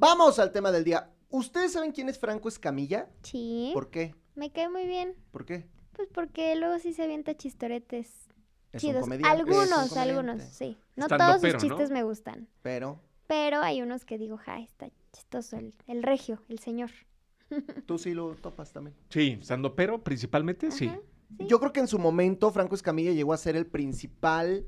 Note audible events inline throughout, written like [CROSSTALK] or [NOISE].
Vamos al tema del día. ¿Ustedes saben quién es Franco Escamilla? Sí. ¿Por qué? Me cae muy bien. ¿Por qué? Pues porque luego sí se avienta chistoretes. chidos. algunos, algunos, sí. No todos los sus chistes me gustan. Pero. Pero hay unos que digo, ja, está chistoso el, regio, el señor. [LAUGHS] Tú sí lo topas también. Sí, Sando pero principalmente, sí. Yo creo que en su momento Franco Escamilla llegó a ser el principal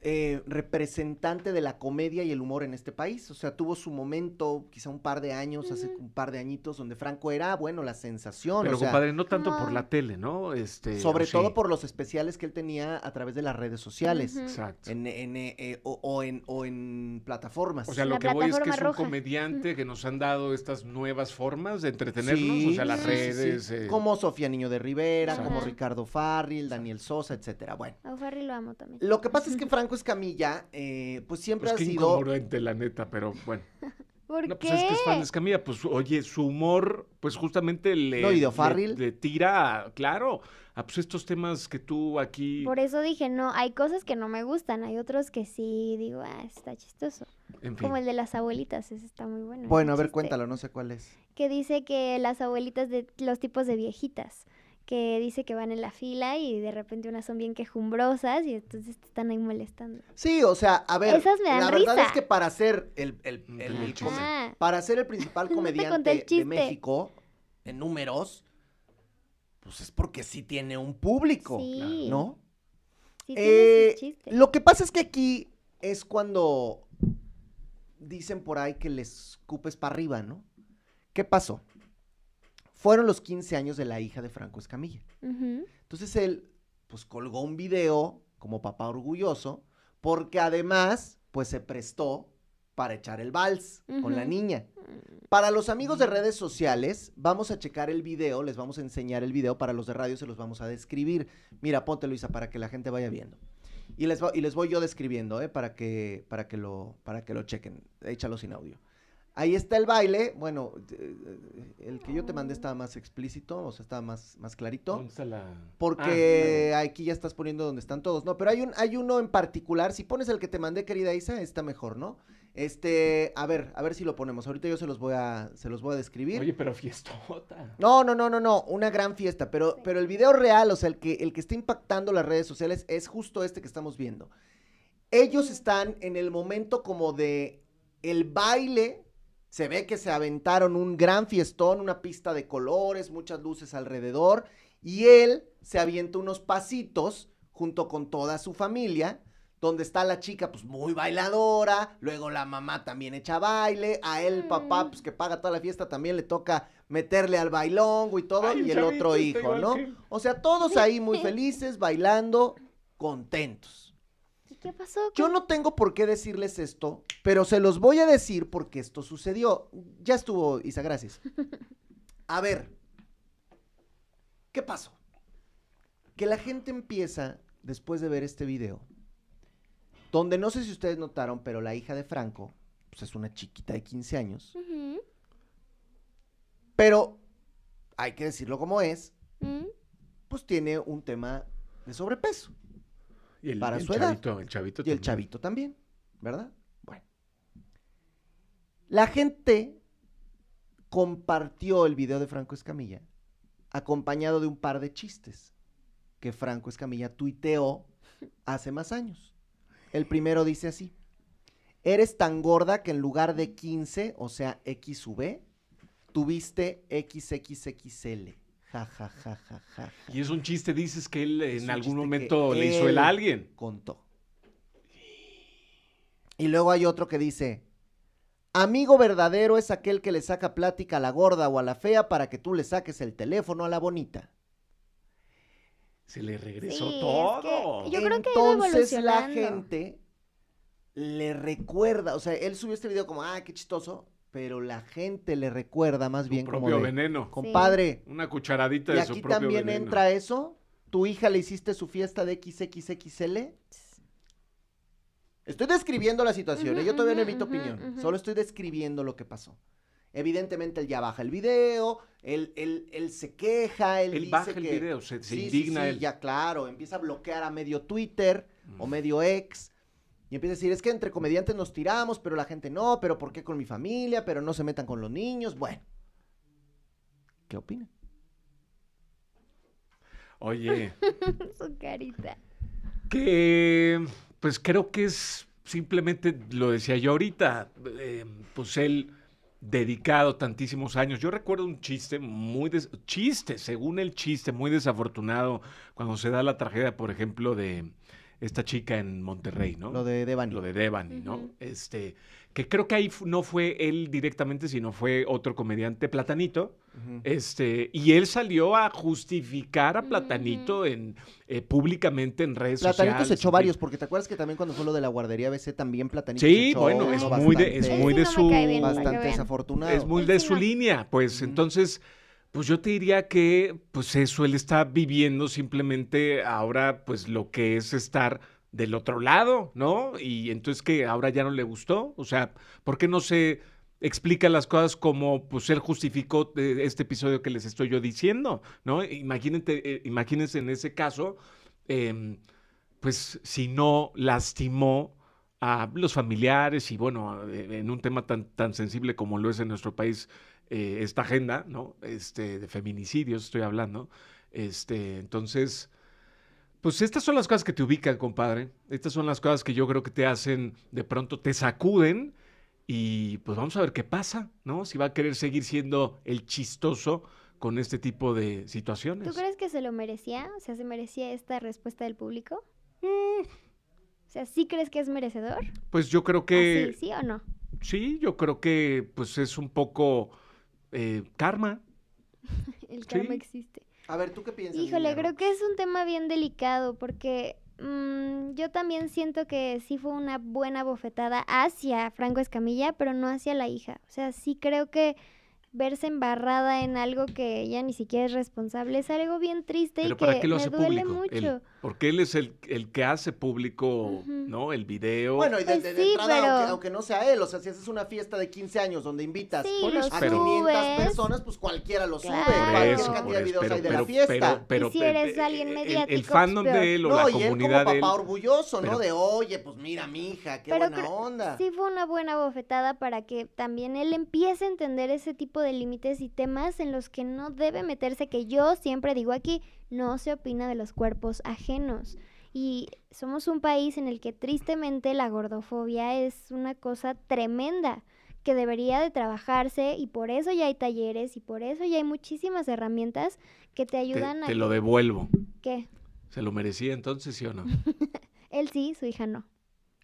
eh, representante de la comedia y el humor en este país. O sea, tuvo su momento, quizá un par de años, hace un par de añitos, donde Franco era, bueno, la sensación. Pero, compadre, no tanto por la ah. tele, ¿no? Este, sobre todo por los especiales que él tenía a través de las redes sociales. Exacto. Eh, eh, o, en, plataformas. O sea, lo que voy es que es un comediante que nos han dado estas nuevas formas de entretenernos, o sea, las redes. Como Sofía Niño de Rivera, como Ricardo Farril, Daniel Sosa, etcétera. Bueno. A Farril lo amo también. Lo que pasa es que Franco [LAUGHS] Es Camilla, eh, pues siempre pues ha que sido. la neta, pero bueno. [LAUGHS] ¿Por no, qué? Pues es que es pues oye, su humor, pues justamente le, no, de le, tira, claro, a pues estos temas que tú aquí... Por eso dije, no, hay cosas que no me gustan, hay otros que sí, digo, ah, está chistoso. Como el de las abuelitas, ese está muy bueno. Bueno, a ver, cuéntalo, no sé cuál es. Que dice que las abuelitas de los tipos de viejitas que dice que van en la fila y de repente unas son bien quejumbrosas y entonces te están ahí molestando. Sí, o sea, a ver, la verdad es que para ser el, el, mm, ah. para ser el principal [LAUGHS] comediante de México en números, pues es porque sí tiene un público, ¿no? Sí, tiene eh, lo que pasa es que aquí es cuando dicen por ahí que les cupes para arriba, ¿no? ¿Qué pasó? fueron los 15 años de la hija de Franco Escamilla. Entonces él, pues colgó un video como papá orgulloso, porque además, pues se prestó para echar el vals con la niña. Para los amigos de redes sociales, vamos a checar el video, les vamos a enseñar el video, para los de radio se los vamos a describir. Mira, ponte Luisa, para que la gente vaya viendo. Y les, y les voy yo describiendo, ¿eh? Para que, para que, lo, para que lo chequen. Échalo sin audio. Ahí está el baile. Bueno, eh, eh, el que yo te mandé estaba más explícito, o sea, estaba más, más clarito. Porque ah, aquí ya estás poniendo donde están todos, ¿no? Pero hay, un, uno en particular. Si pones el que te mandé, querida Isa, está mejor, ¿no? Este, a ver, a ver si lo ponemos. Ahorita yo se los voy a, se los voy a describir. Oye, pero fiestota. No, no, no, no, no, una gran fiesta. Pero, pero el video real, o sea, el que, el que está impactando las redes sociales es justo este que estamos viendo. Ellos están en el momento como de el baile se ve que se aventaron un gran fiestón, una pista de colores, muchas luces alrededor, y él se avienta unos pasitos junto con toda su familia, donde está la chica pues muy bailadora, luego la mamá también echa baile, a él papá mm. pues que paga toda la fiesta también le toca meterle al bailongo y todo, y el otro hijo, ¿no? O sea, todos ahí muy [LAUGHS] felices, bailando, contentos. ¿Qué pasó? Yo no tengo por qué decirles esto, pero se los voy a decir porque esto sucedió. Ya estuvo, Isa, gracias. [LAUGHS] A ver, ¿qué pasó? Que la gente empieza, después de ver este video, donde no sé si ustedes notaron, pero la hija de Franco, pues es una chiquita de 15 años, pero hay que decirlo como es, mm. pues tiene un tema de sobrepeso. Y el, chavito, y también. el chavito también, ¿verdad? Bueno. La gente compartió el video de Franco Escamilla acompañado de un par de chistes que Franco Escamilla tuiteó hace más años. El primero dice así. Eres tan gorda que en lugar de 15, o sea, XV, tuviste XXXL. Ja, ja, ja, ja, ja, Y es un chiste, dices que él en algún momento le hizo el a alguien. Contó. Y luego hay otro que dice, amigo verdadero es aquel que le saca plática a la gorda o a la fea para que tú le saques el teléfono a la bonita. Se le regresó todo. yo creo Entonces la gente le recuerda, o sea, él subió este video como, ah, qué chistoso, pero la gente le recuerda más bien como de, veneno. Compadre. Una cucharadita de su propio veneno. Y aquí también entra eso. Tu hija le hiciste su fiesta de XXXL. Estoy describiendo la situación, ¿eh? yo todavía no he opinión, solo estoy describiendo lo que pasó. Evidentemente él ya baja el video, él, se queja, él, baja el video, se, indigna sí, él. ya claro, empieza a bloquear a medio Twitter o mm. medio ex, y empieza a decir, es que entre comediantes nos tiramos, pero la gente no, pero ¿por qué con mi familia? Pero no se metan con los niños. Bueno, ¿qué opina? Oye. [LAUGHS] Su carita. Que, pues creo que es simplemente, lo decía yo ahorita, eh, pues él dedicado tantísimos años. Yo recuerdo un chiste muy chiste, según el chiste, muy desafortunado cuando se da la tragedia, por ejemplo, de esta chica en Monterrey, ¿no? Lo de Devani. Lo de Devani, ¿no? Este, que creo que ahí no fue él directamente, sino fue otro comediante, Platanito, este, y él salió a justificar a Platanito en, eh, públicamente en redes sociales. Platanito se echó varios, porque te acuerdas que también cuando fue lo de la guardería BC también Platanito sí, se echó bueno, es muy de, es muy su... Bastante desafortunado. Es muy de su línea, pues entonces... Pues yo te diría que pues eso, él está viviendo simplemente ahora pues lo que es estar del otro lado, ¿no? Y entonces que ahora ya no le gustó, o sea, ¿por qué no se explica las cosas como pues él justificó eh, este episodio que les estoy yo diciendo, ¿no? Imagínate, eh, imagínense en ese caso, em, pues si no lastimó a los familiares y bueno, eh, en un tema tan, tan sensible como lo es en nuestro país eh, esta agenda, ¿no? Este, de feminicidios estoy hablando. Este, entonces, pues estas son las cosas que te ubican, compadre. Estas son las cosas que yo creo que te hacen, de pronto te sacuden y pues vamos a ver qué pasa, ¿no? Si va a querer seguir siendo el chistoso con este tipo de situaciones. ¿Tú crees que se lo merecía? O sea, ¿se merecía esta respuesta del público? Mm. O sea, ¿sí crees que es merecedor? Pues yo creo que... ¿Sí, sí o no? Sí, yo creo que pues es un poco eh, karma. [LAUGHS] el karma existe. A ver, ¿tú qué piensas? Híjole, creo que es un tema bien delicado porque mm, yo también siento que sí fue una buena bofetada hacia Franco Escamilla, pero no hacia la hija. O sea, sí creo que verse embarrada en algo que ella ni siquiera es responsable es algo bien triste y que me duele mucho. Porque él es el, que hace público, ¿no? El video. Bueno, y de, pues de, entrada, aunque, aunque, no sea él, o sea, si haces una fiesta de 15 años donde invitas a 500 personas, pues cualquiera lo sube. Claro. Por eso, cantidad eso. de videos pero, hay de la fiesta. Pero, si eres alguien mediático. El, el pues fandom de él o la y comunidad él como papá orgulloso, ¿no? De, oye, pues mira, mi hija, qué buena onda. Sí fue una buena bofetada para que también él empiece a entender ese tipo de límites y temas en los que no debe meterse, que yo siempre digo aquí, no se opina de los cuerpos ajenos. Y somos un país en el que tristemente la gordofobia es una cosa tremenda que debería de trabajarse y por eso ya hay talleres y por eso ya hay muchísimas herramientas que te ayudan a... Te lo devuelvo. ¿Qué? ¿Se lo merecía entonces, sí o no? [LAUGHS] Él sí, su hija no.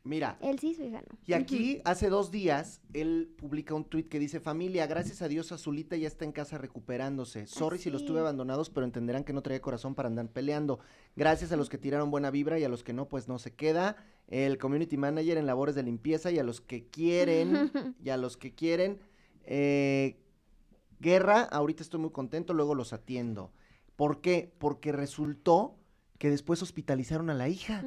Mira. Él sí, su hija Y aquí, hace dos días, él publica un tuit que dice, familia, gracias a Dios Azulita ya está en casa recuperándose. Sorry si los tuve abandonados, pero entenderán que no traía corazón para andar peleando. Gracias a los que tiraron buena vibra y a los que no, pues no se queda. El community manager en labores de limpieza y a los que quieren, [LAUGHS] y a los que quieren. Eh, guerra, ahorita estoy muy contento, luego los atiendo. ¿Por qué? Porque resultó que después hospitalizaron a la hija.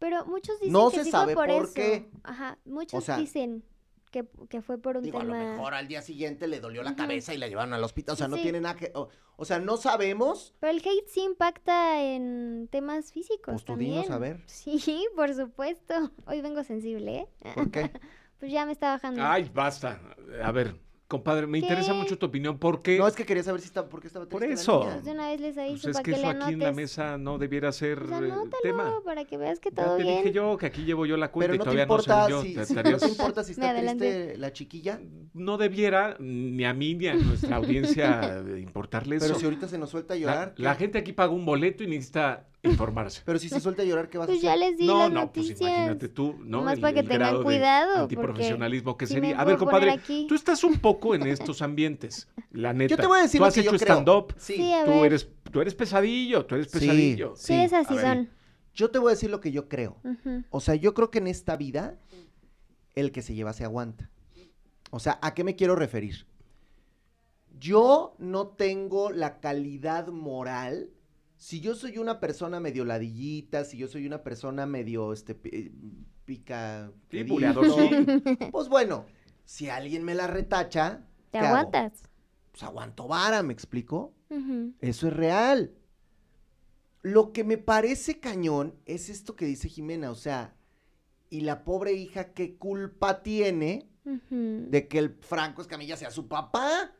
Pero muchos dicen no que se sí sabe fue por, por Qué. Ajá, muchos dicen que, que, fue por un digo, tema. A lo mejor al día siguiente le dolió la cabeza y la llevaron al hospital. O sea, no tienen tiene nada que. O, sea, no sabemos. Pero el hate sí impacta en temas físicos. Pues también. a ver. Sí, [LAUGHS] por supuesto. Hoy vengo sensible, ¿eh? ¿Por qué? [LAUGHS] pues ya me está bajando. Ay, basta. A ver. Compadre, me interesa mucho tu opinión porque... No, es que quería saber si estaba por qué estaba Por eso. Pues una vez les aviso pues es que, eso aquí en la mesa no debiera ser pues No, para que veas que todo ya te dije yo que aquí llevo yo la cuenta y todavía no soy yo. Si, [LAUGHS] no te importa si está triste la chiquilla. No debiera ni a mí ni a nuestra audiencia [LAUGHS] importarles. eso. Pero si ahorita se nos suelta llorar. La, la gente aquí paga un boleto y necesita informarse. Pero si se suelta a llorar, ¿qué vas a hacer? Pues ya les no, no, pues imagínate tú, ¿no? Más para que tengan cuidado. Antiprofesionalismo que sería. A ver, compadre, tú estás un poco en estos ambientes, la neta. Yo te voy a decir Tú has hecho stand-up, sí. a ver. tú, eres, tú eres pesadillo, tú eres pesadillo. Sí, sí. así son. Yo te voy a decir lo que yo creo. O sea, yo creo que en esta vida, el que se lleva se aguanta. O sea, ¿a qué me quiero referir? Yo no tengo la calidad moral si yo soy una persona medio ladillita, si yo soy una persona medio, este, pica... Sí, [LAUGHS] Pues bueno, si alguien me la retacha... Te aguantas. Pues aguanto vara, ¿me explico? Eso es real. Lo que me parece cañón es esto que dice Jimena, o sea, y la pobre hija, ¿qué culpa tiene de que el Franco Escamilla sea su papá?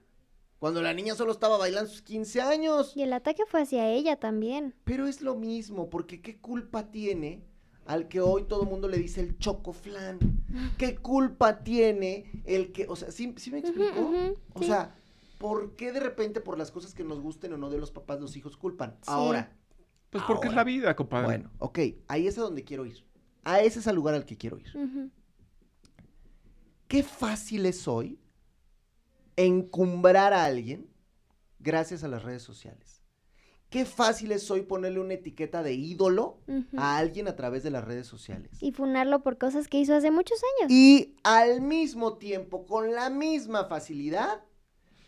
cuando la niña solo estaba bailando sus 15 años. Y el ataque fue hacia ella también. Pero es lo mismo, porque ¿qué culpa tiene al que hoy todo el mundo le dice el chocoflan? ¿Qué culpa tiene el que, o sea, ¿sí, me explico? o sea, ¿por qué de repente por las cosas que nos gusten o no de los papás los hijos culpan? Ahora. Pues porque es la vida, compadre. Bueno, ok, ahí es a donde quiero ir. A ese es al lugar al que quiero ir. Qué fácil es hoy encumbrar a alguien gracias a las redes sociales. Qué fácil es hoy ponerle una etiqueta de ídolo a alguien a través de las redes sociales. Y funarlo por cosas que hizo hace muchos años. Y al mismo tiempo, con la misma facilidad,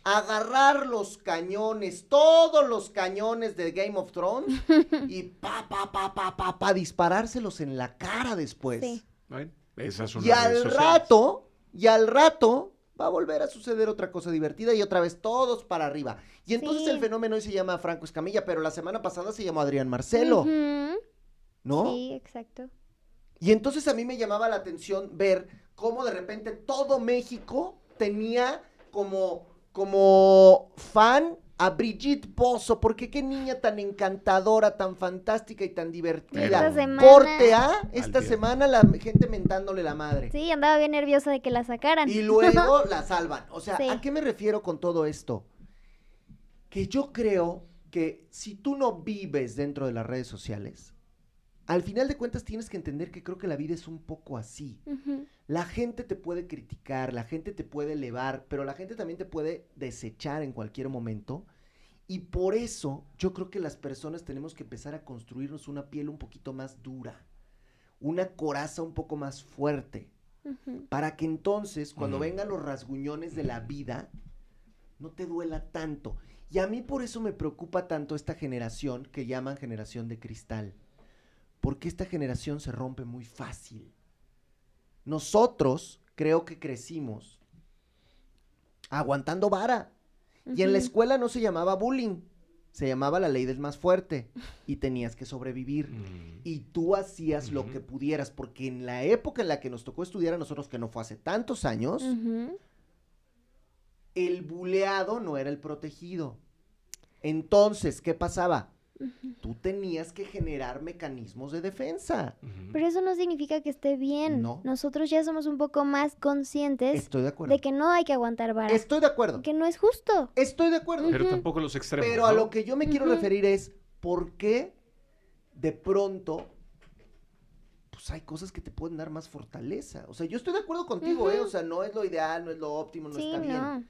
agarrar los cañones, todos los cañones de Game of Thrones [LAUGHS] y pa, pa, pa, pa, pa, disparárselos en la cara después. Sí. y al rato, y al rato, va a volver a suceder otra cosa divertida y otra vez todos para arriba. Y entonces el fenómeno hoy se llama Franco Escamilla, pero la semana pasada se llamó Adrián Marcelo. ¿No? Sí, exacto. Y entonces a mí me llamaba la atención ver cómo de repente todo México tenía como, como fan a Brigitte Pozo, porque qué niña tan encantadora, tan fantástica y tan divertida. Esta semana... A, esta semana la gente mentándole la madre. Sí, andaba bien nerviosa de que la sacaran. Y luego [LAUGHS] la salvan. O sea, ¿a qué me refiero con todo esto? Que yo creo que si tú no vives dentro de las redes sociales, al final de cuentas tienes que entender que creo que la vida es un poco así. La gente te puede criticar, la gente te puede elevar, pero la gente también te puede desechar en cualquier momento. Y por eso yo creo que las personas tenemos que empezar a construirnos una piel un poquito más dura, una coraza un poco más fuerte, para que entonces cuando vengan los rasguñones de la vida, no te duela tanto. Y a mí por eso me preocupa tanto esta generación que llaman generación de cristal porque esta generación se rompe muy fácil. Nosotros creo que crecimos aguantando vara. Y en la escuela no se llamaba bullying, se llamaba la ley del más fuerte y tenías que sobrevivir. Mm. Y tú hacías lo que pudieras, porque en la época en la que nos tocó estudiar a nosotros, que no fue hace tantos años, el buleado no era el protegido. Entonces, ¿qué pasaba? Tú tenías que generar mecanismos de defensa. Pero eso no significa que esté bien. Nosotros ya somos un poco más conscientes de, que no hay que aguantar vara. Estoy de acuerdo. Que no es justo. Estoy de acuerdo. Pero tampoco los extremos. Pero a lo que yo me quiero referir es por qué de pronto pues hay cosas que te pueden dar más fortaleza. O sea, yo estoy de acuerdo contigo, ¿eh? O sea, no es lo ideal, no es lo óptimo, no está bien. No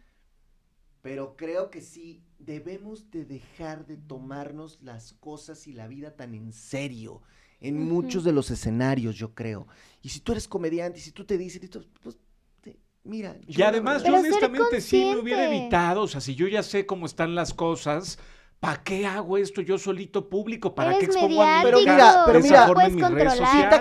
pero creo que sí debemos de dejar de tomarnos las cosas y la vida tan en serio en muchos de los escenarios, yo creo. Y si tú eres comediante, si tú te dices, pues Mira, y además yo honestamente sí me hubiera evitado, o sea, si yo ya sé cómo están las cosas, ¿para qué hago esto yo solito público? ¿Para qué expongo a mi Pero mira, pero mira,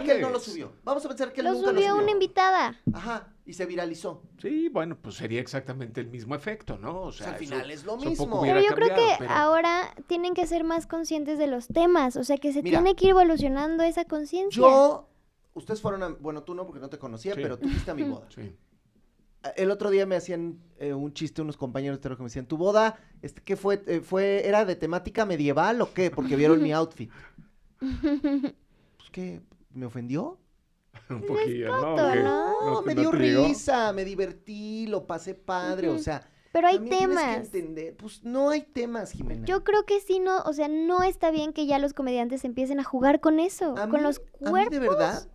que él no lo subió. Vamos a pensar que él lo subió lo subió. una invitada. Ajá y se viralizó. Sí, bueno, pues sería exactamente el mismo efecto, ¿no? O sea, al final es lo mismo. Pero yo creo que ahora tienen que ser más conscientes de los temas, o sea, que se tiene que ir evolucionando esa conciencia. Yo, ustedes fueron a, bueno, tú no porque no te conocía, pero tú fuiste a mi boda. [LAUGHS] Sí. El otro día me hacían eh, un chiste unos compañeros de que me decían, ¿tu boda este, qué fue, eh, fue? ¿Era de temática medieval o qué? Porque vieron mi outfit. [LAUGHS] pues que me ofendió un ¿no? me dio risa, me divertí, lo pasé padre, o sea. Pero hay temas. entender, pues no hay temas, Jimena. Yo creo que sí, no, o sea, no está bien que ya los comediantes empiecen a jugar con eso, con los cuerpos. de verdad.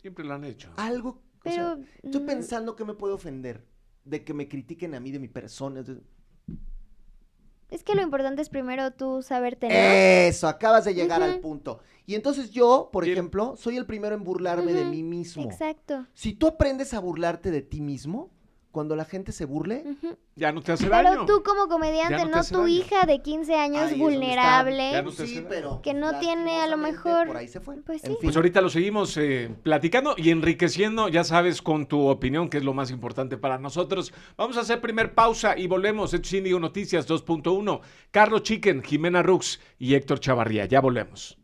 Siempre lo han hecho. Algo. o sea, estoy mm. pensando que me puede ofender de que me critiquen a mí de mi persona es que lo importante es primero tú saber tener. Eso, acabas de llegar al punto. Y entonces yo, por ejemplo, soy el primero en burlarme de mí mismo. Exacto. Si tú aprendes a burlarte de ti mismo, cuando la gente se burle, ya no te hace daño. Pero tú como comediante, no, tu hija de 15 años vulnerable, que no tiene a lo mejor... Por ahí se fue. Pues, pues ahorita lo seguimos eh, platicando y enriqueciendo, ya sabes, con tu opinión, que es lo más importante para nosotros. Vamos a hacer primer pausa y volvemos. Esto es Indigo Noticias 2.1. Carlos Chicken, Jimena Rux y Héctor Chavarría. Ya volvemos.